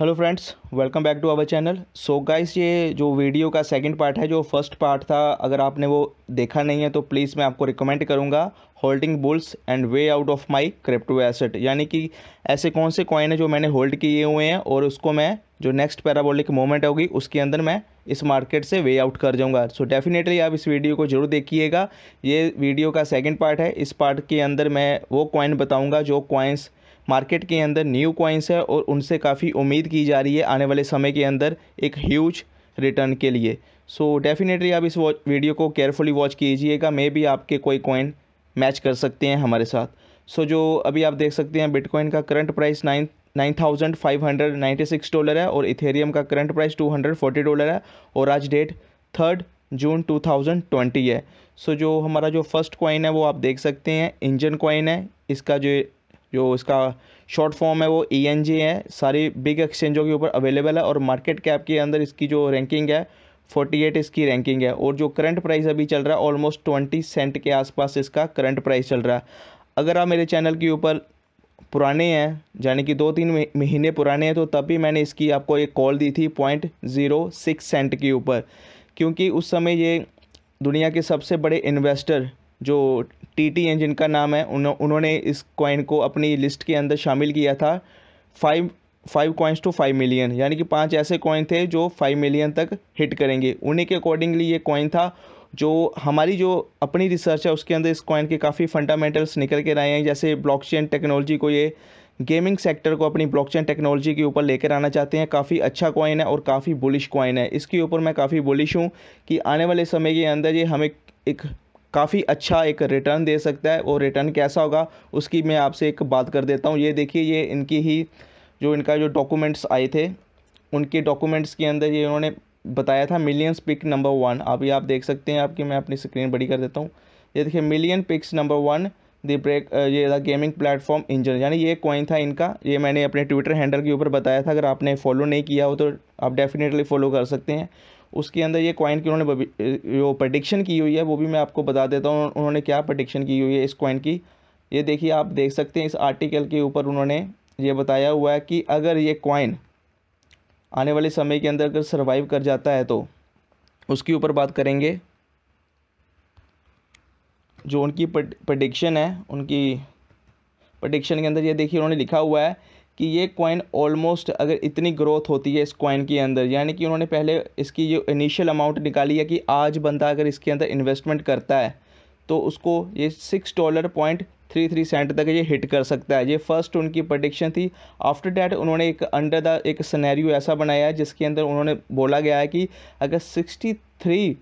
hello friends welcome back to our channel so guys ये जो video का second part है जो फर्स्ट पार्ट था अगर आपने वो देखा नहीं है तो प्लीज़ मैं आपको रिकमेंड करूँगा holding bulls and way out of my crypto asset यानी कि ऐसे कौन से कॉइन है जो मैंने होल्ड किए हुए हैं और उसको मैं जो नेक्स्ट पैराबोलिक मोमेंट होगी उसके अंदर मैं इस मार्केट से वे आउट कर जाऊंगा सो so डेफिनेटली आप इस वीडियो को जरूर देखिएगा ये वीडियो का सेकंड पार्ट है इस पार्ट के अंदर मैं वो कॉइन बताऊंगा जो कॉइन्स मार्केट के अंदर न्यू क्वाइंस है और उनसे काफ़ी उम्मीद की जा रही है आने वाले समय के अंदर एक ह्यूज रिटर्न के लिए सो so, डेफिनेटली आप इस वीडियो को केयरफुली वॉच कीजिएगा मे भी आपके कोई कॉइन मैच कर सकते हैं हमारे साथ सो so, जो अभी आप देख सकते हैं बिटकॉइन का current price nine nine thousand five hundred ninety six dollar है और इथेरियम का current price two hundred forty dollar है और आज date third June two thousand twenty है सो so, जो हमारा जो फर्स्ट कॉइन है वो आप देख सकते हैं इंजन कॉइन है इसका जो जो इसका शॉर्ट फॉर्म है वो ई एन जी है सारी बिग एक्सचेंजों के ऊपर अवेलेबल है और मार्केट कैप के अंदर इसकी जो रैंकिंग है 48 इसकी रैंकिंग है और जो करंट प्राइस अभी चल रहा है ऑलमोस्ट 20 सेंट के आसपास इसका करंट प्राइस चल रहा है अगर आप मेरे चैनल के ऊपर पुराने हैं यानी कि दो तीन महीने पुराने हैं तो तब भी मैंने इसकी आपको एक कॉल दी थी पॉइंट ज़ीरो सिक्स सेंट के ऊपर क्योंकि उस समय ये दुनिया के सबसे बड़े इन्वेस्टर जो टी एन जिनका नाम है उन, उन्होंने इस कॉइन को अपनी लिस्ट के अंदर शामिल किया था five five coins two five million यानी कि पांच ऐसे कॉइन थे जो फाइव मिलियन तक हिट करेंगे उन्हीं के अकॉर्डिंगली ये कॉइन था जो हमारी जो अपनी रिसर्च है उसके अंदर इस कॉइन के काफ़ी फंडामेंटल्स निकल के आए हैं जैसे ब्लॉकचेन टेक्नोलॉजी को ये गेमिंग सेक्टर को अपनी ब्लॉकचेन टेक्नोलॉजी के ऊपर लेकर आना चाहते हैं काफ़ी अच्छा कॉइन है और काफ़ी बुलिश कॉइन है इसके ऊपर मैं काफ़ी बुलिश हूँ कि आने वाले समय के अंदर ये हमें एक काफ़ी अच्छा एक रिटर्न दे सकता है और रिटर्न कैसा होगा उसकी मैं आपसे एक बात कर देता हूँ ये देखिए ये इनकी ही जो इनका जो डॉक्यूमेंट्स आए थे उनके डॉक्यूमेंट्स के अंदर ये उन्होंने बताया था मिलियंस पिक नंबर वन अभी आप देख सकते हैं आपकी मैं अपनी स्क्रीन बड़ी कर देता हूँ ये देखिए million picks number one the break ये था गेमिंग प्लेटफॉर्म इंजन यानी ये कॉइन था इनका ये मैंने अपने ट्विटर हैंडल के ऊपर बताया था अगर आपने फॉलो नहीं किया हो तो आप डेफिनेटली फॉलो कर सकते हैं उसके अंदर ये कॉइन की उन्होंने जो प्रडिक्शन की हुई है वो भी मैं आपको बता देता हूँ उन्होंने क्या प्रडिक्शन की हुई है इस कॉइन की ये देखिए आप देख सकते हैं इस आर्टिकल के ऊपर उन्होंने ये बताया हुआ है कि अगर ये कॉइन आने वाले समय के अंदर अगर सर्वाइव कर जाता है तो उसके ऊपर बात करेंगे जो उनकी प्रडिक्शन है उनकी प्रडिक्शन के अंदर ये देखिए उन्होंने लिखा हुआ है कि ये कॉइन ऑलमोस्ट अगर इतनी ग्रोथ होती है इस कॉइन के अंदर यानी कि उन्होंने पहले इसकी जो इनिशियल अमाउंट निकाली है कि आज बंदा अगर इसके अंदर इन्वेस्टमेंट करता है तो उसको ये six dollar point three three cent तक ये हिट कर सकता है ये फर्स्ट उनकी प्रडिक्शन थी आफ्टर डैट उन्होंने एक अंडर द एक सनेरियो ऐसा बनाया है जिसके अंदर उन्होंने बोला गया है कि अगर सिक्सटी थ्री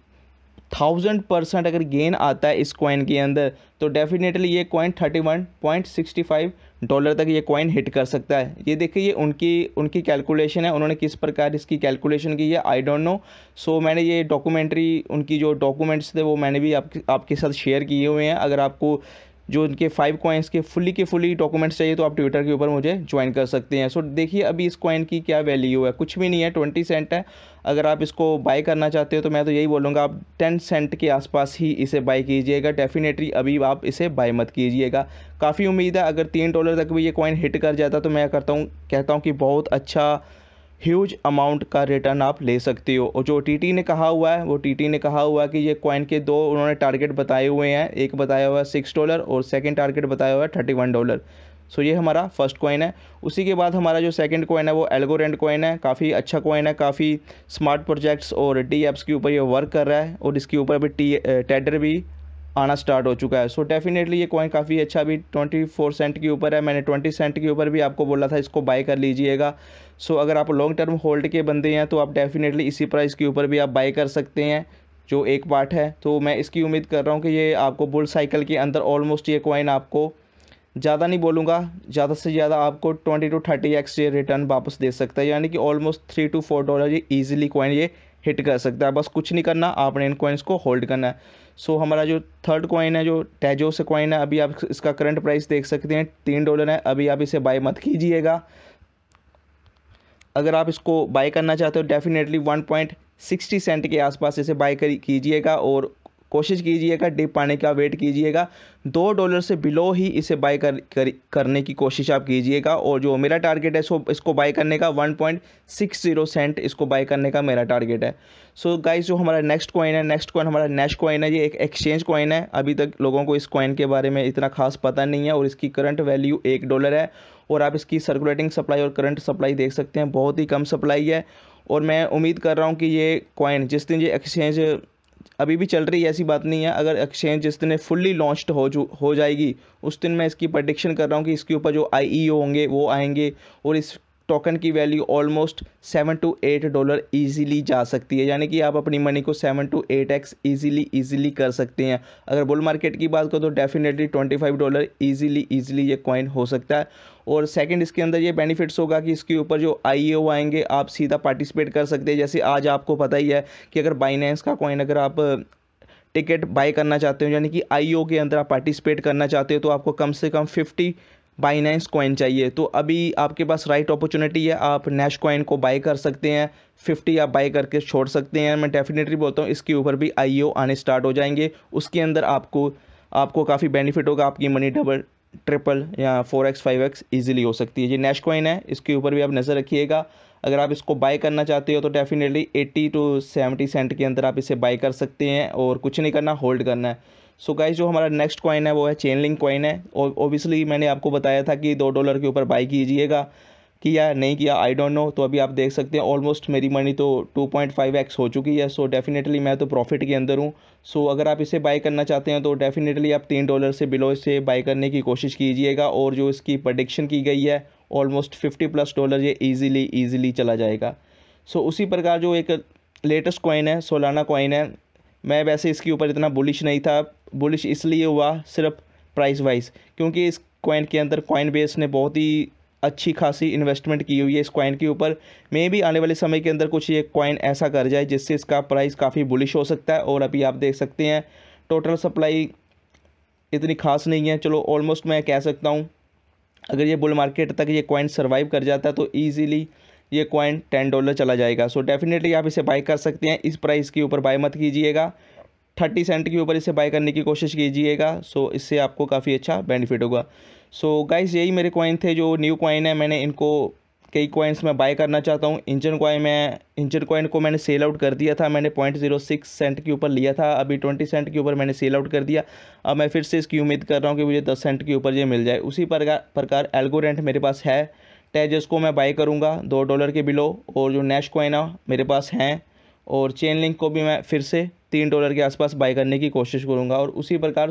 थाउजेंड परसेंट अगर गेन आता है इस कॉइन के अंदर तो डेफिनेटली ये coin thirty one point sixty five dollar तक ये कॉइन हिट कर सकता है ये देखिए ये उनकी उनकी कैलकुलेशन है उन्होंने किस प्रकार इसकी कैलकुलेशन की है आई डोंट नो सो मैंने ये डॉक्यूमेंट्री उनकी जो डॉक्यूमेंट्स थे वो मैंने भी आप, आपके साथ शेयर किए हुए हैं अगर आपको जो उनके फाइव कॉइन्स के फुली के फुली डॉक्यूमेंट्स चाहिए तो आप ट्विटर के ऊपर मुझे ज्वाइन कर सकते हैं सो so, देखिए अभी इस कॉइन की क्या वैल्यू है कुछ भी नहीं है ट्वेंटी सेंट है अगर आप इसको बाय करना चाहते हो तो मैं तो यही बोलूँगा आप टेन सेंट के आसपास ही इसे बाय कीजिएगा डेफिनेटली अभी आप इसे बाय मत कीजिएगा काफ़ी उम्मीद है अगर तीन डॉलर तक भी ये कॉइन हिट कर जाता तो मैं करता हूँ कहता हूँ कि बहुत अच्छा ह्यूज अमाउंट का रिटर्न आप ले सकते हो और जो टीटी ने कहा हुआ है वो टीटी ने कहा हुआ है कि ये कॉइन के दो उन्होंने टारगेट बताए हुए हैं एक बताया हुआ है सिक्स डॉलर और सेकंड टारगेट बताया हुआ है थर्टी वन डॉलर सो ये हमारा फर्स्ट कॉइन है उसी के बाद हमारा जो सेकंड कॉइन है वो एल्गोरेंट कॉइन है काफ़ी अच्छा कॉइन है काफ़ी स्मार्ट प्रोजेक्ट्स और डी एप्स के ऊपर ये वर्क कर रहा है और इसके ऊपर अभी टी टेडर भी आना स्टार्ट हो चुका है सो so डेफिनेटली ये कॉइन काफ़ी अच्छा अभी ट्वेंटी फोर सेंट के ऊपर है मैंने ट्वेंटी सेंट के ऊपर भी आपको बोला था इसको बाय कर लीजिएगा सो so अगर आप लॉन्ग टर्म होल्ड के बंदे हैं तो आप डेफिनेटली इसी प्राइस के ऊपर भी आप बाई कर सकते हैं जो एक पार्ट है तो मैं इसकी उम्मीद कर रहा हूँ कि ये आपको बुल साइकिल के अंदर ऑलमोस्ट ये कॉइन आपको ज़्यादा नहीं बोलूँगा ज़्यादा से ज़्यादा आपको ट्वेंटी टू थर्टी एक्स ये रिटर्न वापस दे सकता है यानी कि almost three two four dollar ये ईजिली कॉइन ये हिट कर सकता है बस कुछ नहीं करना आपने इन कॉइन्स को होल्ड करना है सो so, हमारा जो थर्ड कॉइन है जो टैजो से कॉइन है अभी आप इसका करंट प्राइस देख सकते हैं तीन डॉलर है अभी आप इसे बाय मत कीजिएगा अगर आप इसको बाय करना चाहते हो definitely one point sixty cent के आसपास इसे बाय कीजिएगा और कोशिश कीजिएगा डिप पाने का वेट कीजिएगा दो डॉलर से बिलो ही इसे बाई कर, कर करने की कोशिश आप कीजिएगा और जो मेरा टारगेट है सो इसको बाय करने का 1.60 सेंट इसको बाय करने का मेरा टारगेट है सो so गाइस जो हमारा नेक्स्ट कॉइन है नेक्स्ट कॉइन हमारा नेक्स्ट कॉइन है ये एक एक्सचेंज कॉइन है अभी तक लोगों को इस कॉइन के बारे में इतना खास पता नहीं है और इसकी करंट वैल्यू एक डॉलर है और आप इसकी सर्कुलेटिंग सप्लाई और करंट सप्लाई देख सकते हैं बहुत ही कम सप्लाई है और मैं उम्मीद कर रहा हूँ कि ये कॉइन जिस दिन ये एक्सचेंज अभी भी चल रही है ऐसी बात नहीं है अगर एक्सचेंज जिस दिन फुल्ली लॉन्च्ड हो जो हो जाएगी उस दिन मैं इसकी प्रडिक्शन कर रहा हूँ कि इसके ऊपर जो आई e होंगे वो आएंगे और इस टोकन की value almost seven two eight dollar easily जा सकती है यानी कि आप अपनी मनी को seven two eight X easily easily कर सकते हैं अगर बुल मार्केट की बात करो तो definitely twenty five dollar easily easily ये कॉइन हो सकता है और सेकंड इसके अंदर ये बेनिफिट्स होगा कि इसके ऊपर जो आई e आएंगे आप सीधा पार्टिसिपेट कर सकते हैं जैसे आज आपको पता ही है कि अगर बाइनेंस का कॉइन अगर आप टिकट बाय करना चाहते हो यानी कि आई e के अंदर आप पार्टिसिपेट करना चाहते हो तो आपको कम से कम फिफ्टी बाइनेंस कॉइन चाहिए तो अभी आपके पास राइट अपॉर्चुनिटी है आप नेश कॉइन को बाई कर सकते हैं फिफ्टी आप बाई करके छोड़ सकते हैं मैं डेफिनेटली बोलता हूँ इसके ऊपर भी आई e आने स्टार्ट हो जाएंगे उसके अंदर आपको आपको काफ़ी बेनिफिट होगा आपकी मनी डबल ट्रिपल या four X five X easily हो सकती है ये नेश कॉइन है इसके ऊपर भी आप नज़र रखिएगा अगर आप इसको बाय करना चाहते हो तो definitely eighty two seventy cent के अंदर आप इसे बाई कर सकते हैं और कुछ नहीं करना होल्ड करना है सो so गाइज जो हमारा नेक्स्ट कॉइन है वो है चेन लिंक कॉइन है और ओबियसली मैंने आपको बताया था कि दो डॉलर के ऊपर बाई कीजिएगा किया नहीं किया आई डोंट नो तो अभी आप देख सकते हैं ऑलमोस्ट मेरी मनी तो 2.5x हो चुकी है सो so डेफिनेटली मैं तो प्रॉफिट के अंदर हूँ सो so अगर आप इसे बाई करना चाहते हैं तो डेफिनेटली आप तीन डॉलर से बिलो इसे बाई करने की कोशिश कीजिएगा और जो इसकी प्रडिक्शन की गई है ऑलमोस्ट फिफ्टी प्लस डॉलर ये ईजिली ईजिली चला जाएगा सो so उसी प्रकार जो एक लेटेस्ट कॉइन है सोलाना कॉइन है मैं वैसे इसके ऊपर इतना बुलिश नहीं था बुलिश इसलिए हुआ सिर्फ प्राइस वाइज क्योंकि इस कॉइन के अंदर कॉइन बेस ने बहुत ही अच्छी खासी इन्वेस्टमेंट की हुई है इस कॉइन के ऊपर मे भी आने वाले समय के अंदर कुछ ये कॉइन ऐसा कर जाए जिससे इसका प्राइस काफ़ी बुलिश हो सकता है और अभी आप देख सकते हैं टोटल सप्लाई इतनी खास नहीं है चलो ऑलमोस्ट मैं कह सकता हूँ अगर ये बुल मार्केट तक ये कॉइन सर्वाइव कर जाता है तो ईजिली ये कॉइन टेन डॉलर चला जाएगा सो so डेफिनेटली आप इसे बाई कर सकते हैं इस प्राइस के ऊपर बाई मत कीजिएगा थर्टी सेंट के ऊपर इसे बाय करने की कोशिश कीजिएगा सो इससे आपको काफ़ी अच्छा बेनिफिट होगा सो गाइस यही मेरे कॉइन थे जो न्यू कॉइन है मैंने इनको कई कॉइन्स मैं बाय करना चाहता हूँ इंजन कॉइन में इंजन कॉइन को मैंने सेल आउट कर दिया था मैंने पॉइंट जीरो सिक्स सेंट के ऊपर लिया था अभी ट्वेंटी सेंट के ऊपर मैंने सेल आउट कर दिया अब मैं फिर से इसकी उम्मीद कर रहा हूँ कि मुझे दस सेंट के ऊपर ये मिल जाए उसी प्रकार प्रकार एल्गोरेंट मेरे पास है टेजस को मैं बाई करूँगा दो डॉलर के बिलो और जो नेश कॉइन मेरे पास हैं और चेन लिंक को भी मैं फिर से तीन डॉलर के आसपास बाई करने की कोशिश करूँगा और उसी प्रकार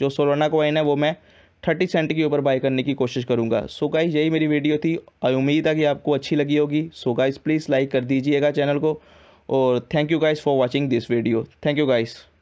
जो सोलोना कोइन है वो मैं थर्टी सेंट के ऊपर बाय करने की कोशिश करूँगा सो गाइज यही मेरी वीडियो थी उम्मीद है कि आपको अच्छी लगी होगी सो गाइज प्लीज़ लाइक कर दीजिएगा चैनल को और thank you guys for watching this video thank you guys